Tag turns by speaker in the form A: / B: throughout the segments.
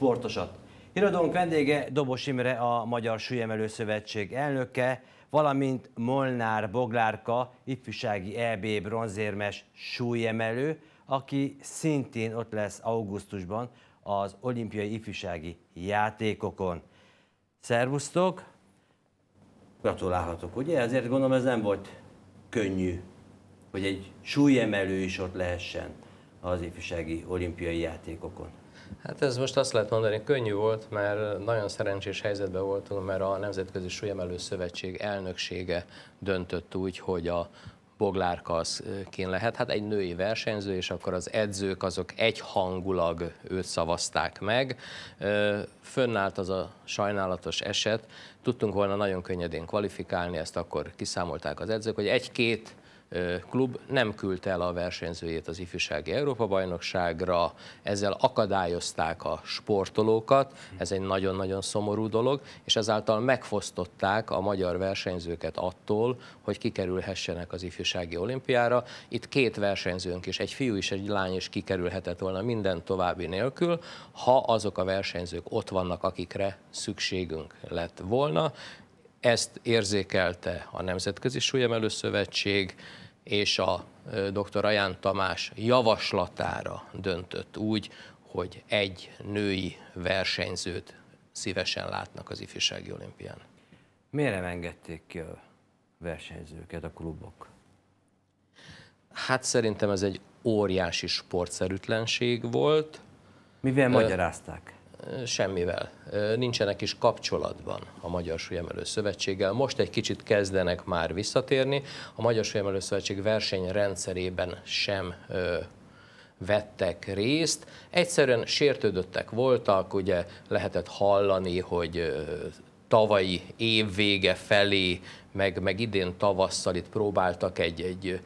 A: sportosat. Híradónk vendége Dobos Imre, a Magyar Súlyemelő Szövetség elnöke, valamint Molnár Boglárka, ifjúsági EB bronzérmes súlyemelő, aki szintén ott lesz augusztusban az olimpiai ifjúsági játékokon. Szervusztok! Gratulálhatok, ugye? Ezért gondolom ez nem volt könnyű, hogy egy súlyemelő is ott lehessen az ifjúsági olimpiai játékokon.
B: Hát ez most azt lehet mondani, könnyű volt, mert nagyon szerencsés helyzetben voltunk, mert a Nemzetközi Súlyemelő Szövetség elnöksége döntött úgy, hogy a boglárka az kén lehet. Hát egy női versenyző, és akkor az edzők azok egyhangulag őt szavazták meg. Fönnállt az a sajnálatos eset, tudtunk volna nagyon könnyedén kvalifikálni, ezt akkor kiszámolták az edzők, hogy egy-két klub nem küldte el a versenyzőjét az ifjúsági Európa-bajnokságra, ezzel akadályozták a sportolókat, ez egy nagyon-nagyon szomorú dolog, és ezáltal megfosztották a magyar versenyzőket attól, hogy kikerülhessenek az ifjúsági olimpiára. Itt két versenyzőnk is, egy fiú és egy lány is kikerülhetett volna minden további nélkül, ha azok a versenyzők ott vannak, akikre szükségünk lett volna, ezt érzékelte a Nemzetközi Súlyemelő Szövetség, és a dr. Aján Tamás javaslatára döntött úgy, hogy egy női versenyzőt szívesen látnak az ifjúsági olimpián.
A: Miért nem engedték ki a versenyzőket a klubok? Hát szerintem ez egy óriási
B: sportszerűtlenség volt. Mivel magyarázták? semmivel. Nincsenek is kapcsolatban a Magyar Súlyemelő Szövetséggel. Most egy kicsit kezdenek már visszatérni. A Magyar Súlyemelő Szövetség versenyrendszerében sem vettek részt. Egyszerűen sértődöttek voltak, ugye lehetett hallani, hogy tavalyi év vége felé, meg, meg idén tavasszal itt próbáltak egy, egy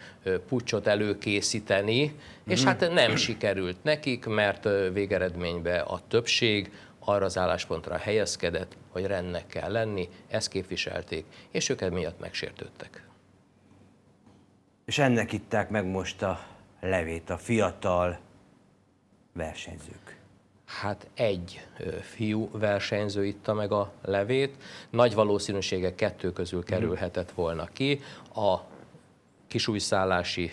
B: pucsot előkészíteni, mm. és mhm. hát nem sikerült nekik, mert végeredményben a többség arra az álláspontra helyezkedett, hogy rendnek kell lenni, ezt képviselték, és ők miatt megsértődtek.
A: És ennek itták meg most a levét a fiatal versenyzők hát egy fiú
B: versenyző itta meg a levét. Nagy valószínűsége kettő közül mhm. kerülhetett volna ki. A kisújszállási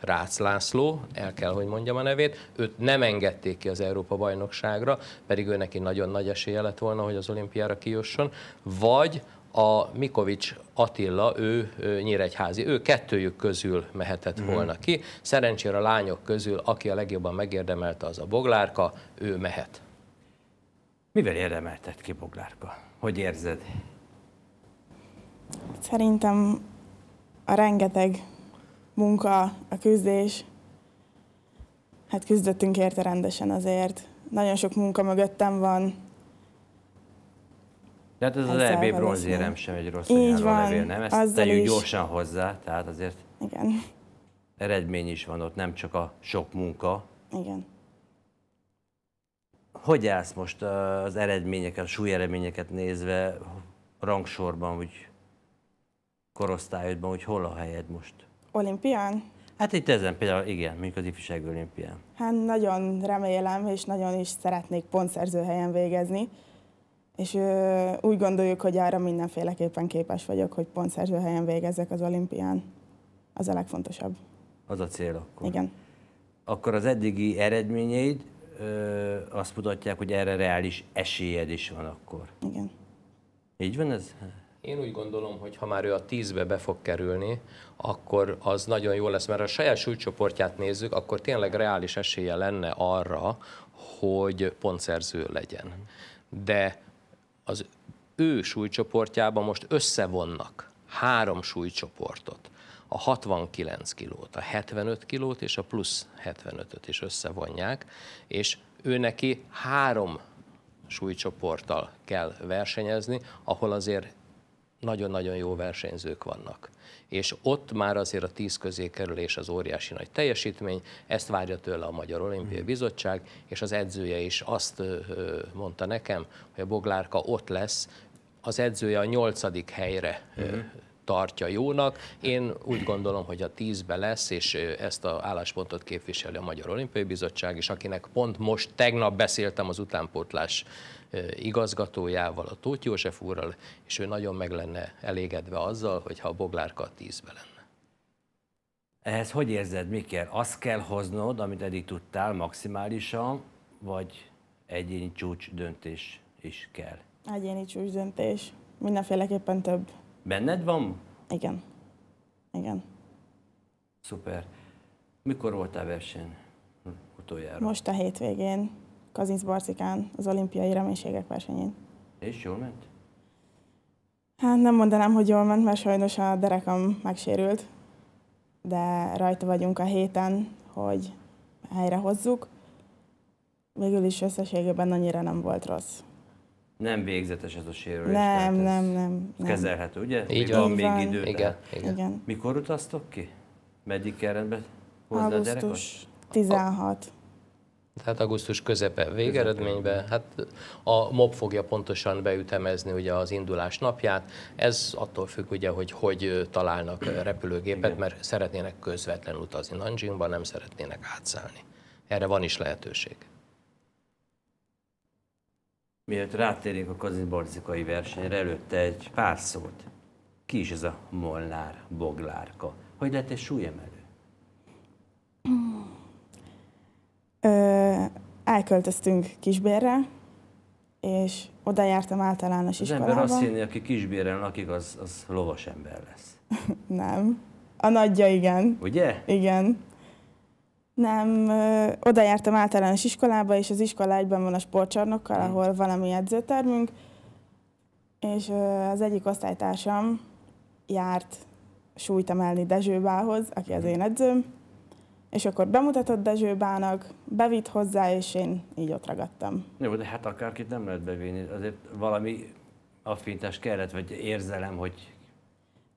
B: Rácz László, el kell, hogy mondjam a nevét, őt nem engedték ki az Európa-bajnokságra, pedig ő neki nagyon nagy esélye lett volna, hogy az olimpiára kijusson, vagy a Mikovics Attila, ő, nyíregyházi, ő kettőjük közül mehetett mm. volna ki. Szerencsére a lányok közül, aki a legjobban megérdemelte, az a Boglárka, ő mehet. Mivel érdemelted
A: ki Boglárka? Hogy érzed?
C: Szerintem a rengeteg munka, a küzdés, hát küzdöttünk érte rendesen azért. Nagyon sok munka mögöttem van,
A: tehát ez az EB bronzérem sem egy rossz Így van, levél, nem? Ezt tegyük is. gyorsan hozzá, tehát azért Igen. eredmény is van ott, nem csak a sok munka. Igen. Hogy állsz most az eredményeket, a súlyeredményeket nézve rangsorban, úgy korosztályodban, hogy hol a helyed most?
C: Olimpián?
A: Hát itt ezen például, igen, mondjuk az ifjúsági olimpián.
C: Hát nagyon remélem, és nagyon is szeretnék pontszerző helyen végezni és ö, úgy gondoljuk, hogy arra mindenféleképpen képes vagyok, hogy pont helyen végezzek az olimpián. Az a legfontosabb.
A: Az a cél akkor. Igen. Akkor az eddigi eredményeid ö, azt mutatják, hogy erre reális esélyed is van akkor. Igen. Így van ez? Én úgy gondolom, hogy ha már ő a tízbe be fog
B: kerülni, akkor az nagyon jó lesz, mert a saját súlycsoportját nézzük, akkor tényleg reális esélye lenne arra, hogy pontszerző legyen. De az ő súlycsoportjában most összevonnak három súlycsoportot. A 69 kilót, a 75 kilót és a plusz 75-öt is összevonják, és ő neki három súlycsoporttal kell versenyezni, ahol azért nagyon-nagyon jó versenyzők vannak. És ott már azért a tíz közé kerülés az óriási nagy teljesítmény, ezt várja tőle a Magyar Olimpiai hmm. Bizottság, és az edzője is azt mondta nekem, hogy a Boglárka ott lesz, az edzője a nyolcadik helyre uh-huh tartja jónak. Én úgy gondolom, hogy a tízbe lesz, és ezt a álláspontot képviseli a Magyar Olimpiai Bizottság, és akinek pont most tegnap beszéltem az utánpótlás igazgatójával, a Tóth József úrral, és ő nagyon meg lenne elégedve azzal, hogyha a boglárka
A: a tízbe lenne. Ehhez hogy érzed, Miker? Azt kell hoznod, amit eddig tudtál maximálisan, vagy egyéni csúcs döntés is kell?
C: Egyéni csúcs döntés. Mindenféleképpen több
A: Benned van? Igen. Igen. Szuper. Mikor voltál versen utoljára? Most
C: a hétvégén, Kazinc Barcikán, az olimpiai reménységek versenyén.
A: És jól ment?
C: Hát nem mondanám, hogy jól ment, mert sajnos a derekam megsérült, de rajta vagyunk a héten, hogy helyre hozzuk. Végül is összességében annyira nem volt rossz.
A: Nem végzetes ez a sérülés. Nem, nem, nem, nem. Kezelhető, ugye? Így van, van még van. idő. Igen, igen. igen. Mikor utaztok ki? Meddig kell rendbe hozni Augusztus a gyerekot?
C: 16.
B: Tehát augusztus közepe végeredményben, hát a MOB fogja pontosan beütemezni ugye az indulás napját. Ez attól függ ugye, hogy hogy találnak repülőgépet, Igen. mert szeretnének közvetlenül utazni Nanjingba, nem szeretnének átszállni.
A: Erre van is lehetőség. Miért rátérünk a kazinborcikai versenyre, előtte egy pár szót. Ki is ez a Molnár Boglárka? Hogy lett egy súlyemelő?
C: Ö, elköltöztünk Kisbérre, és oda jártam általános iskolába. Az ember azt
A: hinni, aki kisbéren lakik, az, az lovas ember lesz.
C: Nem. A nagyja igen. Ugye? Igen. Nem, oda jártam általános iskolába, és az iskola egyben van a sportcsarnokkal, hmm. ahol valami edzőtermünk, és az egyik osztálytársam járt súlyt emelni Dezsőbához, aki az hmm. én edzőm, és akkor bemutatott Dezsőbának, bevitt hozzá, és én így ott ragadtam.
A: Jó, de hát akárkit nem lehet bevinni, azért valami affintás kellett, vagy érzelem, hogy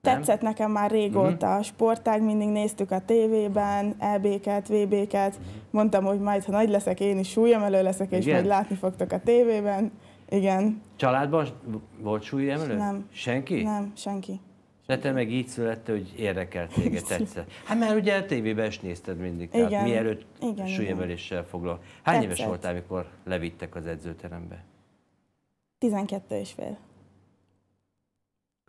A: nem? Tetszett
C: nekem már régóta mhm. a sportág, mindig néztük a tévében, EB-ket, VB-ket, mhm. mondtam, hogy majd, ha nagy leszek, én is súlyemelő leszek, Igen? és majd látni fogtok a tévében. Igen.
A: Családban volt súlyemelő? Nem. Senki? Nem, senki. De te meg így születte, hogy érdekelt téged, tetszett. Hát már ugye a tévében is nézted mindig, tehát igen, mielőtt igen, súlyemeléssel foglalkozol. Hány tetszett. éves voltál, amikor levittek az edzőterembe?
C: 12 és fél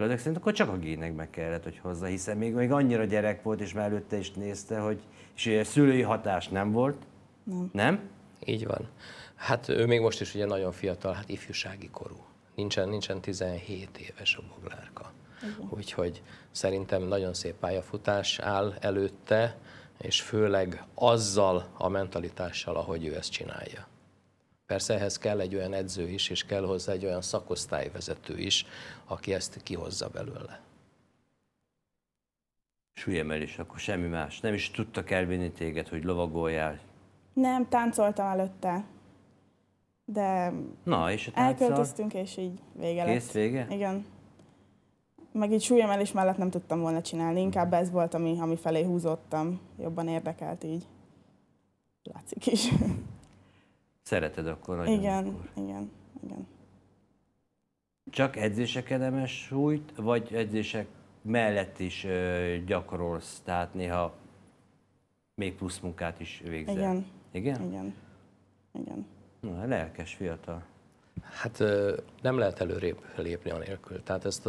A: ezek szerint akkor csak a génekbe kellett, hogy hozza, hiszen még, még annyira gyerek volt, és már előtte is nézte, hogy és szülői hatás nem volt. Nem. nem? Így van. Hát ő még most is ugye nagyon fiatal, hát ifjúsági
B: korú. Nincsen, nincsen 17 éves a boglárka. Igen. Úgyhogy szerintem nagyon szép pályafutás áll előtte, és főleg azzal a mentalitással, ahogy ő ezt csinálja. Persze ehhez kell egy olyan edző is, és kell hozzá egy
A: olyan szakosztályvezető is, aki ezt kihozza belőle. Súlyemelés, akkor semmi más. Nem is tudtak elvinni téged, hogy lovagoljál?
C: Nem, táncoltam előtte. De Na,
A: és a elköltöztünk,
C: és így vége lett. Kész vége? Igen. Meg így súlyemelés mellett nem tudtam volna csinálni, inkább ez volt, ami, ami felé húzottam, Jobban érdekelt így. Látszik is.
A: Szereted akkor nagyon Igen, akkor. igen, igen. Csak edzéseken emes súlyt, vagy edzések mellett is ö, gyakorolsz, tehát néha még plusz munkát is végzel? Igen. Igen? Igen. igen. Na, lelkes fiatal. Hát
B: nem lehet előrébb lépni anélkül. Tehát ezt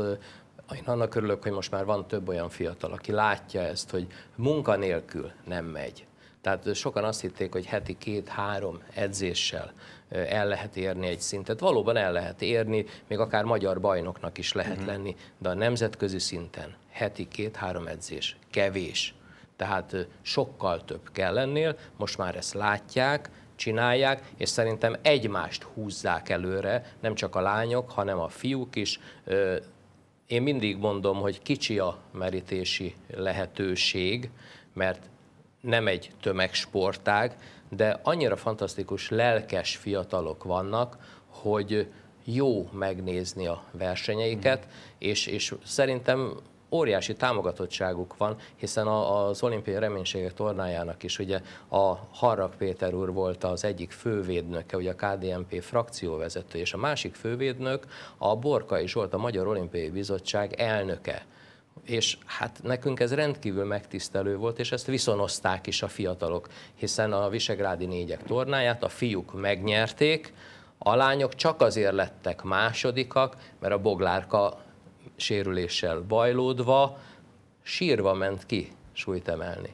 B: én annak örülök, hogy most már van több olyan fiatal, aki látja ezt, hogy munka nélkül nem megy. Tehát sokan azt hitték, hogy heti két-három edzéssel el lehet érni egy szintet. Valóban el lehet érni, még akár magyar bajnoknak is lehet uh-huh. lenni, de a nemzetközi szinten heti két-három edzés kevés. Tehát sokkal több kell lennél, most már ezt látják, csinálják, és szerintem egymást húzzák előre, nem csak a lányok, hanem a fiúk is. Én mindig mondom, hogy kicsi a merítési lehetőség, mert nem egy tömegsportág, de annyira fantasztikus, lelkes fiatalok vannak, hogy jó megnézni a versenyeiket, mm. és, és szerintem óriási támogatottságuk van, hiszen a, az olimpiai reménységek tornájának is ugye a Harrak Péter úr volt az egyik fővédnöke, ugye a KDNP frakcióvezető, és a másik fővédnök a Borkai Zsolt, a Magyar Olimpiai Bizottság elnöke és hát nekünk ez rendkívül megtisztelő volt, és ezt viszonozták is a fiatalok, hiszen a Visegrádi négyek tornáját a fiúk megnyerték, a lányok csak azért lettek másodikak, mert a boglárka sérüléssel bajlódva, sírva ment ki súlyt emelni.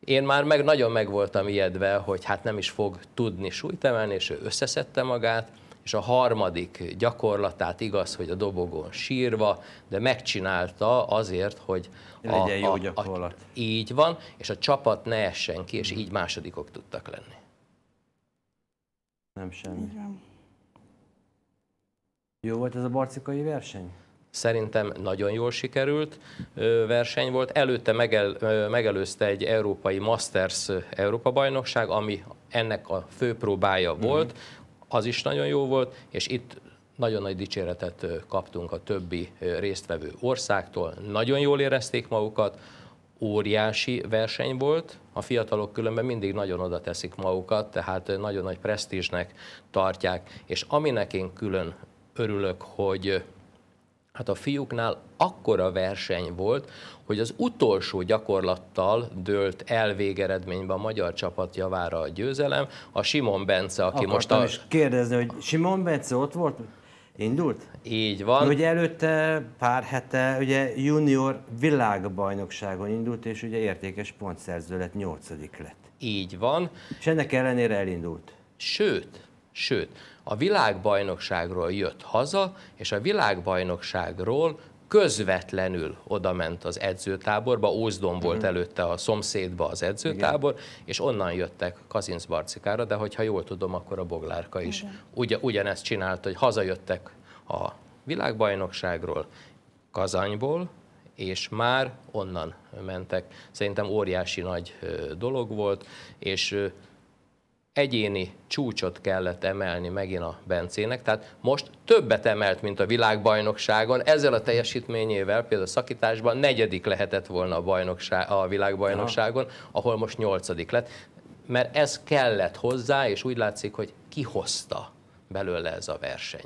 B: Én már meg nagyon meg voltam ijedve, hogy hát nem is fog tudni súlyt emelni, és ő összeszedte magát, és a harmadik gyakorlatát igaz, hogy a dobogón sírva, de megcsinálta azért, hogy a, legyen jó gyakorlat. A, a, így van, és a csapat ne essen ki, és így másodikok tudtak lenni. Nem semmi.
A: Jó volt ez a barcikai verseny?
B: Szerintem nagyon jól sikerült verseny volt. Előtte megel, megelőzte egy európai Masters Európa-bajnokság, ami ennek a főpróbája mhm. volt. Mm-hmm az is nagyon jó volt, és itt nagyon nagy dicséretet kaptunk a többi résztvevő országtól, nagyon jól érezték magukat, óriási verseny volt, a fiatalok különben mindig nagyon oda teszik magukat, tehát nagyon nagy presztízsnek tartják, és aminek én külön örülök, hogy hát a fiúknál akkora verseny volt, hogy az utolsó gyakorlattal dőlt el végeredményben a magyar csapat javára a győzelem. A Simon Bence, aki Akartam most... Akartam is
A: kérdezni, hogy Simon Bence ott volt? Indult? Így van. Ugye előtte pár hete ugye junior világbajnokságon indult, és ugye értékes pontszerző lett, nyolcadik lett. Így van. És ennek ellenére elindult. Sőt, Sőt, a világbajnokságról jött
B: haza, és a világbajnokságról közvetlenül odament az edzőtáborba, Ózdon volt uh-huh. előtte a szomszédba az edzőtábor, Igen. és onnan jöttek Barcikára, de hogyha jól tudom, akkor a Boglárka is Igen. ugyanezt csinált, hogy hazajöttek a világbajnokságról, Kazanyból, és már onnan mentek. Szerintem óriási nagy dolog volt, és egyéni csúcsot kellett emelni megint a Bencének, tehát most többet emelt, mint a világbajnokságon, ezzel a teljesítményével például a szakításban negyedik lehetett volna a, bajnokság, a világbajnokságon, Aha. ahol most nyolcadik lett, mert ez kellett hozzá, és úgy látszik, hogy kihozta belőle ez a verseny.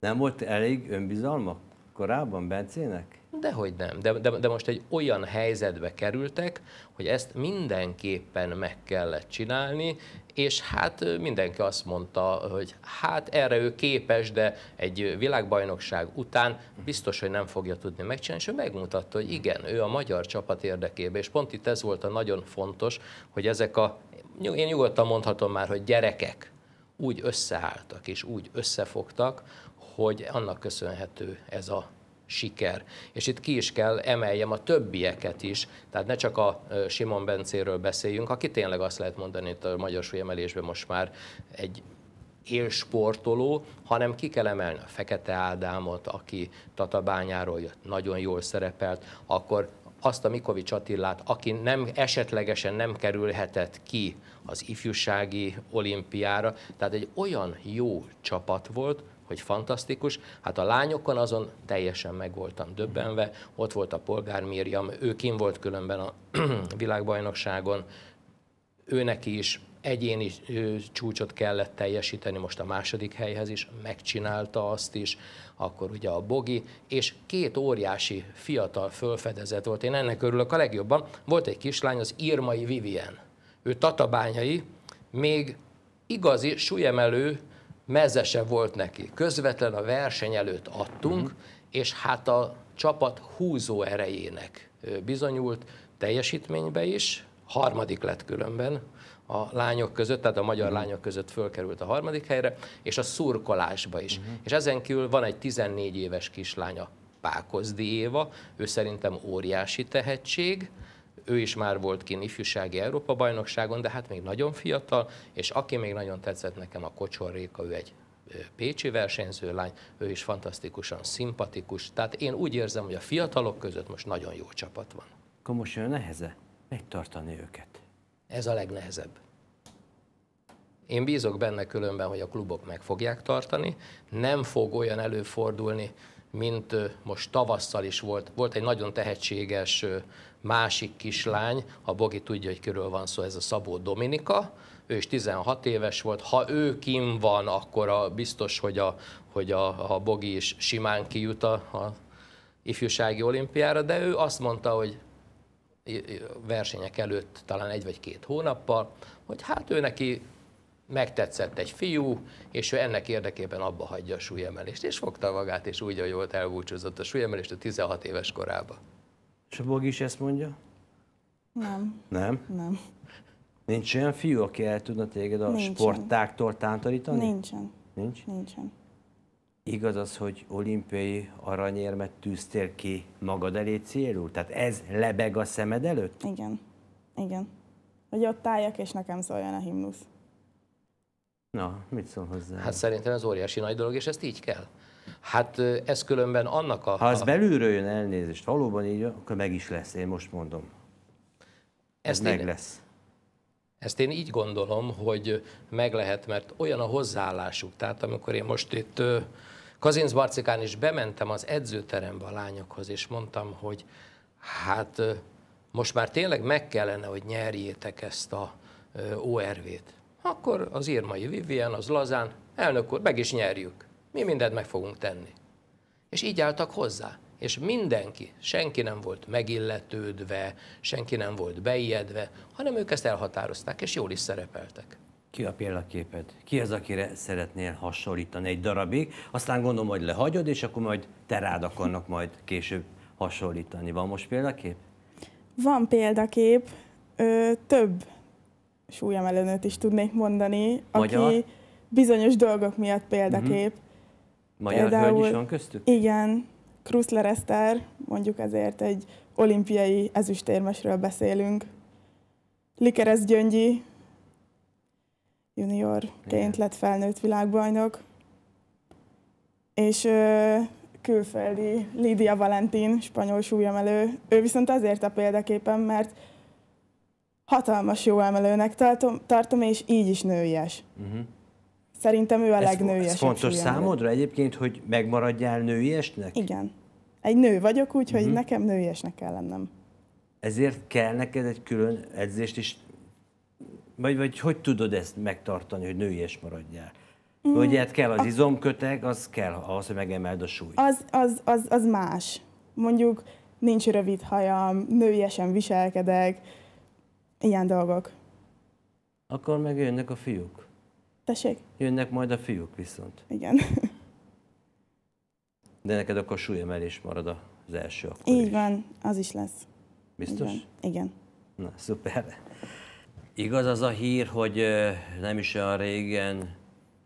B: Nem volt elég önbizalma korábban Bencének? Dehogy nem. De, de, de most egy olyan helyzetbe kerültek, hogy ezt mindenképpen meg kellett csinálni, és hát mindenki azt mondta, hogy hát erre ő képes, de egy világbajnokság után biztos, hogy nem fogja tudni megcsinálni, és ő megmutatta, hogy igen, ő a magyar csapat érdekében, és pont itt ez volt a nagyon fontos, hogy ezek a, én nyugodtan mondhatom már, hogy gyerekek úgy összeálltak és úgy összefogtak, hogy annak köszönhető ez a siker. És itt ki is kell emeljem a többieket is, tehát ne csak a Simon Bencéről beszéljünk, aki tényleg azt lehet mondani itt a magyar súlyemelésben most már egy élsportoló, hanem ki kell emelni a Fekete Ádámot, aki Tatabányáról jött, nagyon jól szerepelt, akkor azt a Mikovics Attilát, aki nem, esetlegesen nem kerülhetett ki az ifjúsági olimpiára, tehát egy olyan jó csapat volt, hogy fantasztikus. Hát a lányokon azon teljesen meg voltam döbbenve. Ott volt a polgár Mirjam, ő kim volt különben a világbajnokságon, ő neki is egyéni csúcsot kellett teljesíteni, most a második helyhez is, megcsinálta azt is, akkor ugye a Bogi, és két óriási fiatal fölfedezet volt, én ennek örülök a legjobban, volt egy kislány, az Irmai Vivien, ő tatabányai, még igazi súlyemelő, mezese volt neki. Közvetlen a verseny előtt adtunk, uh-huh. és hát a csapat húzó erejének bizonyult teljesítménybe is, harmadik lett különben a lányok között, tehát a magyar uh-huh. lányok között fölkerült a harmadik helyre, és a szurkolásba is. Uh-huh. És ezen kívül van egy 14 éves kislánya, Pákozdi Éva, ő szerintem óriási tehetség, ő is már volt ki ifjúsági Európa-bajnokságon, de hát még nagyon fiatal, és aki még nagyon tetszett nekem, a Kocsor Réka, ő egy pécsi versenyző lány, ő is fantasztikusan szimpatikus, tehát én úgy érzem, hogy a fiatalok között most nagyon jó csapat van.
A: Akkor most jön neheze megtartani őket. Ez
B: a legnehezebb. Én bízok benne különben, hogy a klubok meg fogják tartani, nem fog olyan előfordulni, mint most tavasszal is volt. Volt egy nagyon tehetséges másik kislány, ha Bogi tudja, hogy körül van szó, ez a Szabó Dominika, ő is 16 éves volt, ha ő kim van, akkor a, biztos, hogy a, hogy a, a Bogi is simán kijut a, a ifjúsági olimpiára, de ő azt mondta, hogy versenyek előtt talán egy vagy két hónappal, hogy hát ő neki megtetszett egy fiú, és ő ennek érdekében abba hagyja a súlyemelést. És fogta magát, és úgy, ahogy volt, elbúcsúzott a súlyemelést a 16 éves korába.
A: És a Bogi is ezt mondja? Nem. Nem? Nem. Nincs olyan fiú, aki el tudna téged a Nincsen. sportáktól tántorítani? Nincsen. Nincs? Nincsen. Igaz az, hogy olimpiai aranyérmet tűztél ki magad elé célul? Tehát ez lebeg a szemed előtt? Igen.
C: Igen. Hogy ott álljak, és nekem szóljon
B: a himnusz. Na, mit
A: szól hozzá? Hát szerintem
B: ez óriási nagy dolog, és ezt így kell. Hát ez különben annak a... Ha az a...
A: belülről jön elnézést, valóban így, akkor meg is lesz, én most mondom. Ezt ez én... meg lesz. Ezt én így
B: gondolom, hogy meg lehet, mert olyan a hozzáállásuk. Tehát amikor én most itt Kazinc Barcikán is bementem az edzőterembe a lányokhoz, és mondtam, hogy hát most már tényleg meg kellene, hogy nyerjétek ezt a ORV-t akkor az írmai Vivian, az lazán, elnök úr, meg is nyerjük. Mi mindent meg fogunk tenni. És így álltak hozzá. És mindenki, senki nem volt megilletődve, senki nem volt beijedve, hanem ők ezt elhatározták, és jól is
A: szerepeltek. Ki a példaképed? Ki az, akire szeretnél hasonlítani egy darabig? Aztán gondolom, hogy lehagyod, és akkor majd te rád akarnak majd később hasonlítani. Van most példakép?
C: Van példakép, ö, több súlyemelőnőt is tudnék mondani, Magyar? aki bizonyos dolgok miatt példakép. Mm-hmm.
A: Magyar Például, hölgy is van köztük?
C: Igen, Kruszler Eszter, mondjuk ezért egy olimpiai ezüstérmesről beszélünk. Likeres Gyöngyi, juniorként lett felnőtt világbajnok, és ö, külföldi Lídia Valentin, spanyol súlyemelő. Ő viszont azért a példaképen, mert hatalmas jó emelőnek tartom, tartom és így is nőies. Uh-huh. Szerintem ő a legnőiesebb. Ez fontos számodra
A: egyébként, hogy megmaradjál nőiesnek?
C: Igen. Egy nő vagyok, úgyhogy uh-huh. nekem nőiesnek kell
A: lennem. Ezért kell neked egy külön edzést is? Vagy, vagy hogy tudod ezt megtartani, hogy nőies maradjál? Mm. Ugye hát kell az a... izomköteg, az kell ahhoz, hogy megemeld a súlyt.
C: Az, az, az, az más. Mondjuk nincs rövid hajam, nőiesen viselkedek, ilyen dolgok.
A: Akkor meg jönnek a fiúk. Tessék? Jönnek majd a fiúk viszont. Igen. De neked akkor súlyemelés marad az első akkor
C: Így is. van, az is
A: lesz. Biztos? Igen. Igen. Na, szuper. Igaz az a hír, hogy nem is olyan régen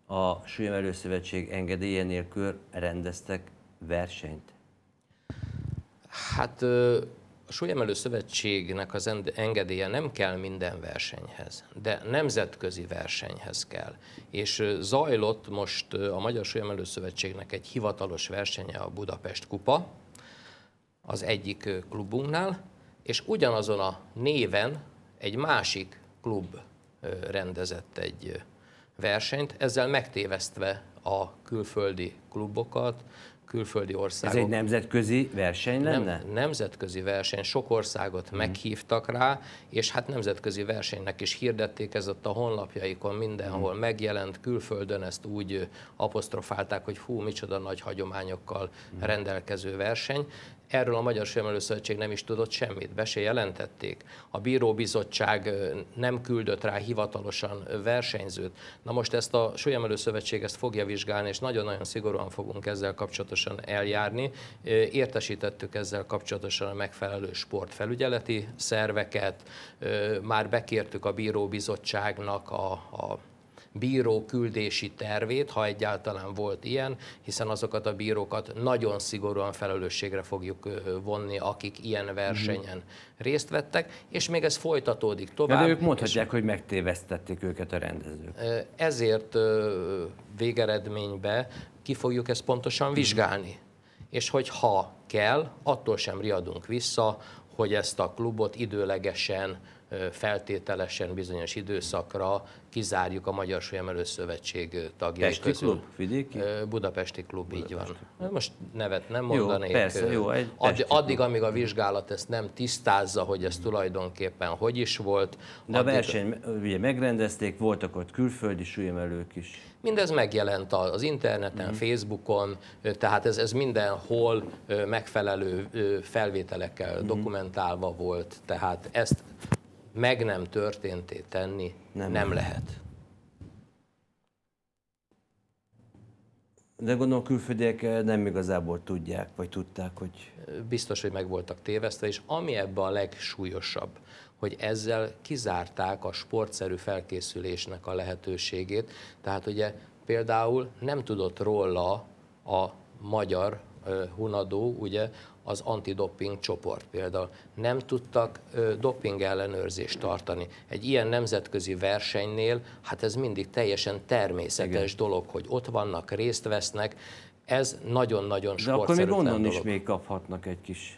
A: a Súlyemelő Szövetség engedélye nélkül rendeztek versenyt? Hát
B: a Súlyemelő Szövetségnek az engedélye nem kell minden versenyhez, de nemzetközi versenyhez kell. És zajlott most a Magyar Súlyemelő Szövetségnek egy hivatalos versenye a Budapest Kupa, az egyik klubunknál, és ugyanazon a néven egy másik klub rendezett egy versenyt, ezzel megtévesztve a külföldi klubokat, külföldi országok. Ez egy
A: nemzetközi verseny lenne? Nem,
B: nemzetközi verseny. Sok országot mm. meghívtak rá, és hát nemzetközi versenynek is hirdették, ez ott a honlapjaikon mindenhol mm. megjelent, külföldön ezt úgy apostrofálták, hogy hú, micsoda nagy hagyományokkal mm. rendelkező verseny. Erről a Magyar Semelőszövetség nem is tudott semmit, be se jelentették. A Bíróbizottság nem küldött rá hivatalosan versenyzőt. Na most ezt a Sólyemelő Szövetség ezt fogja vizsgálni, és nagyon-nagyon szigorúan fogunk ezzel kapcsolatosan eljárni. Értesítettük ezzel kapcsolatosan a megfelelő sportfelügyeleti szerveket, már bekértük a Bíróbizottságnak a, a bíró küldési tervét, ha egyáltalán volt ilyen, hiszen azokat a bírókat nagyon szigorúan felelősségre fogjuk vonni, akik ilyen mhm. versenyen mm-hmm. részt vettek, és még ez folytatódik tovább. De ők mondhatják,
A: hogy megtévesztették őket a rendezők.
B: Ezért végeredménybe ki fogjuk ezt pontosan mhm. vizsgálni. És hogy ha kell, attól sem riadunk vissza, hogy ezt a klubot időlegesen feltételesen bizonyos időszakra kizárjuk a Magyar Súlyemelő Szövetség tagjai Pesti közül. klub? Vidéki? Budapesti klub, Budapesti. így van. Most nevet nem mondanék. Jó, persze, jó, egy Ad, addig, amíg a vizsgálat ezt nem tisztázza, hogy ez tulajdonképpen hogy is volt. De addig... a verseny
A: ugye megrendezték, voltak ott külföldi súlyemelők is. Mindez
B: megjelent az interneten, mm.
A: Facebookon,
B: tehát ez, ez mindenhol megfelelő felvételekkel mm. dokumentálva volt, tehát ezt meg nem történté tenni nem, nem lehet.
A: De gondolom a külföldiek eh, nem igazából tudják, vagy tudták, hogy... Eh, biztos, hogy meg voltak tévesztve, és
B: ami ebben a legsúlyosabb, hogy ezzel kizárták a sportszerű felkészülésnek a lehetőségét. Tehát ugye például nem tudott róla a magyar Hunadó, ugye, az antidoping csoport például. Nem tudtak doping ellenőrzést tartani. Egy ilyen nemzetközi versenynél, hát ez mindig teljesen természetes Igen. dolog, hogy ott vannak, részt vesznek, ez nagyon-nagyon De akkor még onnan dolog. is még
A: kaphatnak egy kis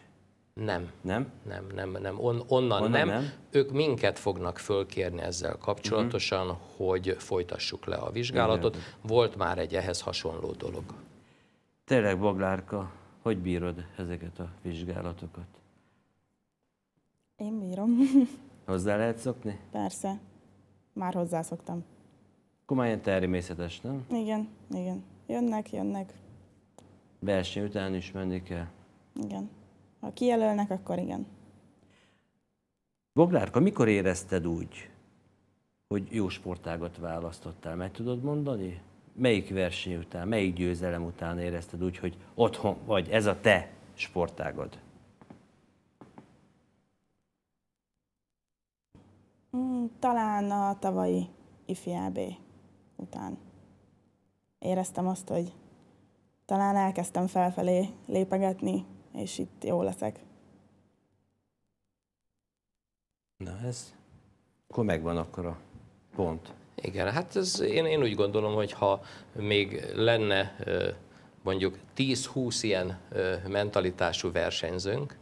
A: nem. Nem?
B: Nem, nem, nem. On, onnan, onnan nem. nem. Ők minket fognak fölkérni ezzel kapcsolatosan, uh-huh. hogy folytassuk le a vizsgálatot. Igen. Volt már egy ehhez hasonló dolog.
A: Tényleg, Boglárka, hogy bírod ezeket a vizsgálatokat?
C: Én bírom.
A: Hozzá lehet szokni?
C: Persze. Már hozzászoktam.
A: Komolyan természetes, nem?
C: Igen, igen. Jönnek, jönnek.
A: Verseny után is menni kell?
C: Igen. Ha kijelölnek, akkor igen.
A: Boglárka, mikor érezted úgy, hogy jó sportágat választottál? Meg tudod mondani? melyik verseny után, melyik győzelem után érezted úgy, hogy otthon vagy, ez a te sportágod?
C: Hmm, talán a tavalyi ifi AB után éreztem azt, hogy talán elkezdtem felfelé lépegetni, és itt jó leszek.
A: Na ez, akkor megvan akkor a pont.
B: Igen, hát ez, én, én úgy gondolom, hogy ha még lenne mondjuk 10-20 ilyen mentalitású versenyzőnk,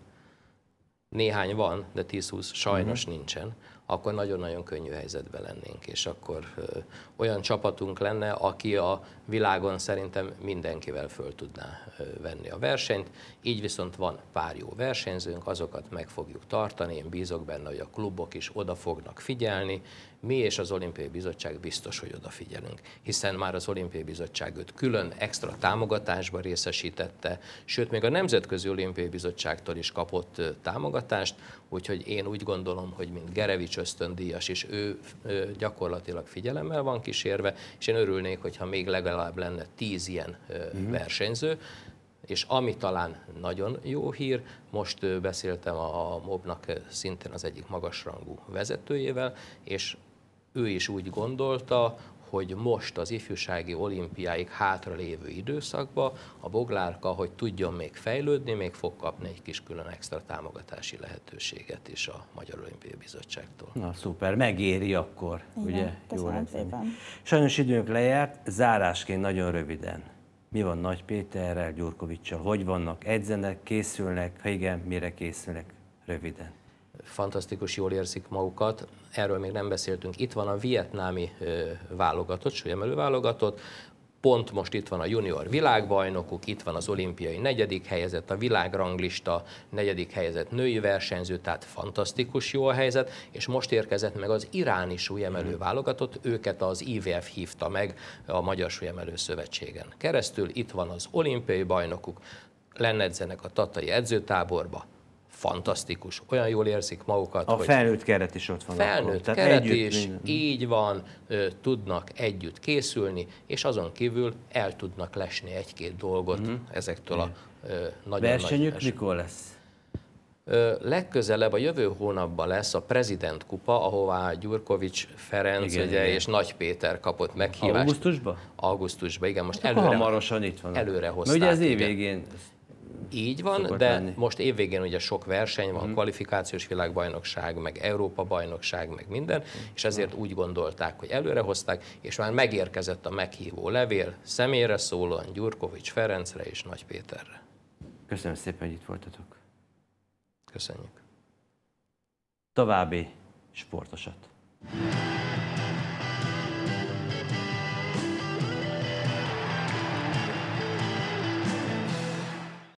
B: néhány van, de 10-20 sajnos uh-huh. nincsen, akkor nagyon-nagyon könnyű helyzetben lennénk, és akkor ö, olyan csapatunk lenne, aki a világon szerintem mindenkivel föl tudná ö, venni a versenyt. Így viszont van pár jó versenyzőnk, azokat meg fogjuk tartani, én bízok benne, hogy a klubok is oda fognak figyelni, mi és az Olimpiai Bizottság biztos, hogy odafigyelünk, hiszen már az Olimpiai Bizottság őt külön extra támogatásba részesítette, sőt, még a Nemzetközi Olimpiai Bizottságtól is kapott támogatást, úgyhogy én úgy gondolom, hogy mint Gerevics ösztöndíjas és ő gyakorlatilag figyelemmel van kísérve, és én örülnék, hogyha még legalább lenne tíz ilyen mhm. versenyző, és ami talán nagyon jó hír, most beszéltem a mobnak szintén az egyik magasrangú vezetőjével, és ő is úgy gondolta, hogy most az ifjúsági olimpiáig hátra lévő időszakban a boglárka, hogy tudjon még fejlődni, még fog kapni egy kis külön extra támogatási
A: lehetőséget is a Magyar Olimpiai Bizottságtól. Na szuper, megéri akkor, Igen, ugye? Jó szépen. Sajnos időnk lejárt, zárásként nagyon röviden. Mi van Nagy Péterrel, Gyurkovicsal? Hogy vannak? Edzenek, készülnek? Ha igen, mire készülnek? Röviden
B: fantasztikus jól érzik magukat. Erről még nem beszéltünk. Itt van a vietnámi válogatott, súlyemelő válogatott, Pont most itt van a junior világbajnokuk, itt van az olimpiai negyedik helyezett, a világranglista negyedik helyezett női versenyző, tehát fantasztikus jó a helyzet, és most érkezett meg az iráni súlyemelő mhm. válogatott, őket az IVF hívta meg a Magyar Súlyemelő Szövetségen. Keresztül itt van az olimpiai bajnokuk, lennedzenek a tatai edzőtáborba, fantasztikus, olyan jól érzik magukat. A hogy felnőtt
A: keret is ott van. Felnőtt akkor. keret együtt, is, minden.
B: így van, tudnak együtt készülni, és azon kívül el tudnak lesni egy-két dolgot mm-hmm. ezektől mm. a nagyon Versenyük nagy mikor lesz? Legközelebb a jövő hónapban lesz a Prezident Kupa, ahová Gyurkovics Ferenc igen, ugye, igen. és Nagy Péter kapott meghívást. Augusztusban? Augusztusban, igen, most előre, hamarosan itt van. Előre hozták. Ugye az év végén így van, de lenni. most évvégén ugye sok verseny van, uh-huh. kvalifikációs világbajnokság, meg Európa-bajnokság, meg minden, mhm. és ezért úgy gondolták, hogy előrehozták, és már megérkezett a meghívó levél személyre szólóan Gyurkovics Ferencre
A: és Nagy Péterre. Köszönöm szépen, hogy itt voltatok. Köszönjük. További sportosat.